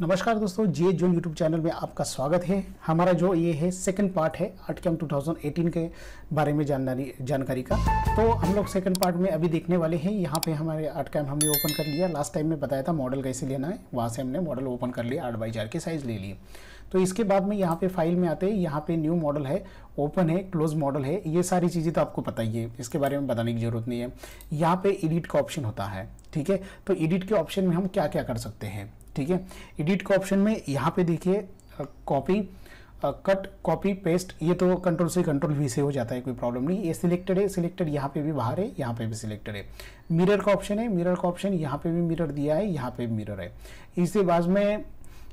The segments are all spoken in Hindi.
नमस्कार दोस्तों जे जो यूट्यूब चैनल में आपका स्वागत है हमारा जो ये है सेकंड पार्ट है अटकम 2018 के बारे में जानकारी जानकारी का तो हम लोग सेकंड पार्ट में अभी देखने वाले हैं यहाँ पे हमारे आर्टकैम हमने ओपन कर लिया लास्ट टाइम में बताया था मॉडल कैसे लेना है वहाँ से हमने मॉडल ओपन कर लिया आठ बाई चार के साइज़ ले लिए तो इसके बाद में यहाँ पे फाइल में आते हैं यहाँ पे न्यू मॉडल है ओपन है क्लोज मॉडल है ये सारी चीज़ें तो आपको पता ही है इसके बारे में बताने की ज़रूरत नहीं है यहाँ पे एडिट का ऑप्शन होता है ठीक है तो एडिट के ऑप्शन में हम क्या क्या कर सकते हैं ठीक है एडिट का ऑप्शन में यहाँ पे देखिए कॉपी कट कॉपी पेस्ट ये तो कंट्रोल से कंट्रोल वी से हो जाता है कोई प्रॉब्लम नहीं ये सिलेक्टेड है सिलेक्टेड यहाँ पे भी बाहर है यहाँ पे भी सिलेक्टेड है मिरर का ऑप्शन है मिरर का ऑप्शन यहाँ पे भी मिरर दिया है यहाँ पे भी मिरर है इसके बाद में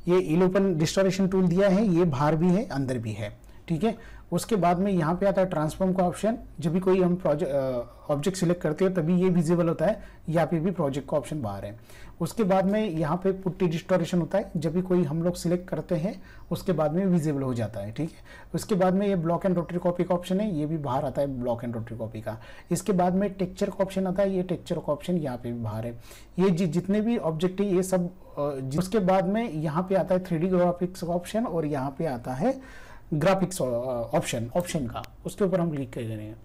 ये इलोपन डिस्टोरेशन टूल दिया है ये बाहर भी है अंदर भी है ठीक है उसके बाद में यहाँ पे आता है ट्रांसफॉर्म का ऑप्शन जब भी कोई हम प्रोजेक्ट ऑब्जेक्ट सिलेक्ट करते हैं तभी ये विजिबल होता है यहाँ पे भी प्रोजेक्ट का ऑप्शन बाहर है उसके बाद में यहाँ पे पुट्टी डिस्टोरेशन होता है जब भी कोई हम लोग सिलेक्ट करते हैं उसके बाद में विजिबल हो जाता है ठीक है उसके बाद में ये ब्लॉक एंड रोटरी कॉपी का ऑप्शन है ये भी बाहर आता है ब्लॉक एंड रोटरी कॉपी का इसके बाद में टेक्चर का ऑप्शन आता है ये टेक्चर का ऑप्शन यहाँ पे भी बाहर है ये जितने भी ऑब्जेक्ट है ये सब उसके बाद में यहाँ पे आता है थ्री डी ग्राफिक्स का ऑप्शन और यहाँ पे आता है ग्राफिक्स ऑप्शन ऑप्शन का उसके ऊपर हम क्लिक कर रहे हैं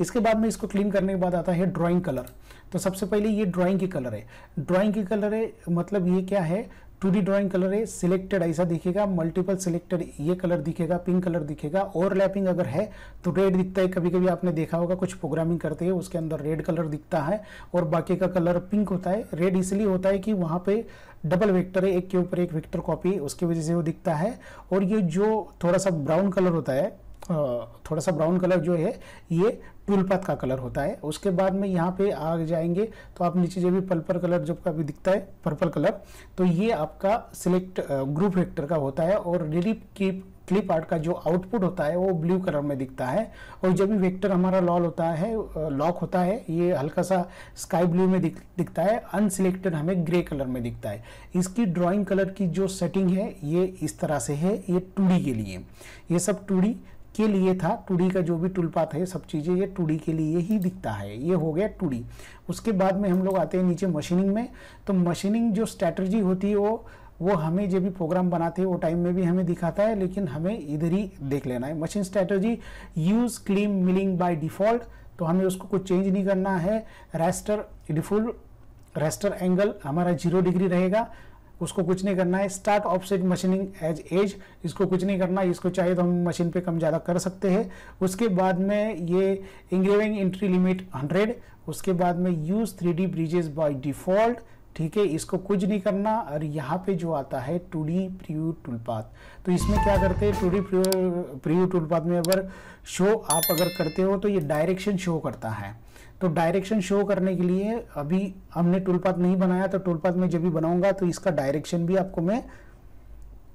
इसके बाद में इसको क्लीन करने के बाद आता है ड्राइंग कलर तो सबसे पहले ये ड्राइंग की कलर है ड्राइंग की कलर है मतलब ये क्या है टू डी ड्राॅइंग कलर है सिलेक्टेड ऐसा दिखेगा मल्टीपल सिलेक्टेड ये कलर दिखेगा पिंक कलर दिखेगा ओवरलैपिंग अगर है तो रेड दिखता है कभी कभी आपने देखा होगा कुछ प्रोग्रामिंग करते हैं उसके अंदर रेड कलर दिखता है और बाकी का कलर पिंक होता है रेड इसलिए होता है कि वहाँ पे डबल वेक्टर है एक के ऊपर एक वेक्टर कॉपी उसकी वजह से वो दिखता है और ये जो थोड़ा सा ब्राउन कलर होता है थोड़ा सा ब्राउन कलर जो है ये टूलपात का कलर होता है उसके बाद में यहाँ पे आ जाएंगे तो आप नीचे जो भी पर्पल कलर जब का भी दिखता है पर्पल कलर तो ये आपका सिलेक्ट ग्रुप वेक्टर का होता है और रिलीप की क्लिप आर्ट का जो आउटपुट होता है वो ब्लू कलर में दिखता है और जब भी वेक्टर हमारा लॉल होता है लॉक होता है ये हल्का सा स्काई ब्लू में दिख, दिखता है अनसिलेक्टेड हमें ग्रे कलर में दिखता है इसकी ड्राइंग कलर की जो सेटिंग है ये इस तरह से है ये टूड़ी के लिए ये सब टूड़ी के लिए था टू का जो भी टूल पाथ है सब चीज़ें ये टू के लिए ही दिखता है ये हो गया टू उसके बाद में हम लोग आते हैं नीचे मशीनिंग में तो मशीनिंग जो स्ट्रैटर्जी होती है वो वो हमें जब भी प्रोग्राम बनाते हैं वो टाइम में भी हमें दिखाता है लेकिन हमें इधर ही देख लेना है मशीन स्ट्रैटर्जी यूज़ क्लीम मिलिंग बाय डिफ़ॉल्ट तो हमें उसको कुछ चेंज नहीं करना है रेस्टर डिफुल रेस्टर एंगल हमारा जीरो डिग्री रहेगा उसको कुछ नहीं करना है start offset machining edge edge इसको कुछ नहीं करना इसको चाहे तो हम मशीन पे कम ज़्यादा कर सकते हैं उसके बाद में ये इंग्रेविंग एंट्री लिमिट 100 उसके बाद में use three D bridges by default ठीक है इसको कुछ नहीं करना और यहाँ पे जो आता है टू डी प्रीव्यू टूलपाथ तो इसमें क्या करते हैं टू डी प्रियो प्रीव्यू टूलपाथ में अगर शो आप अगर करते हो तो ये डायरेक्शन शो करता है तो डायरेक्शन शो करने के लिए अभी हमने टूलपाथ नहीं बनाया तो टूलपाथ में जब भी बनाऊंगा तो इसका डायरेक्शन भी आपको मैं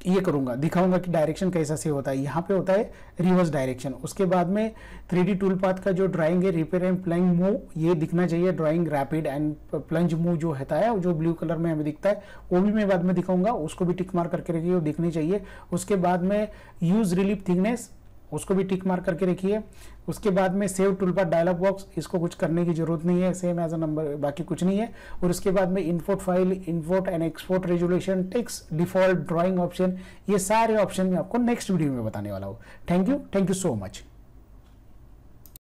ये करूंगा दिखाऊंगा कि डायरेक्शन कैसा से होता है यहाँ पे होता है रिवर्स डायरेक्शन उसके बाद में थ्री डी टूल पाथ का जो ड्राइंग है रिपेयर एंड प्लंग मूव ये दिखना चाहिए drawing rapid and plunge move जो होता है जो ब्लू कलर में हमें दिखता है वो भी मैं बाद में दिखाऊंगा उसको भी टिक मार करके रखिए वो दिखनी चाहिए उसके बाद में यूज रिलीफ थिकनेस उसको भी टिक मार करके रखिए उसके बाद में सेव टूल पर डायलॉग बॉक्स इसको कुछ करने की जरूरत नहीं है सेम एज अ नंबर बाकी कुछ नहीं है और उसके बाद में import file import and export resolution टेक्स डिफॉल्ट ड्राइंग ऑप्शन ये सारे ऑप्शन में आपको नेक्स्ट वीडियो में बताने वाला हूँ thank you thank you so much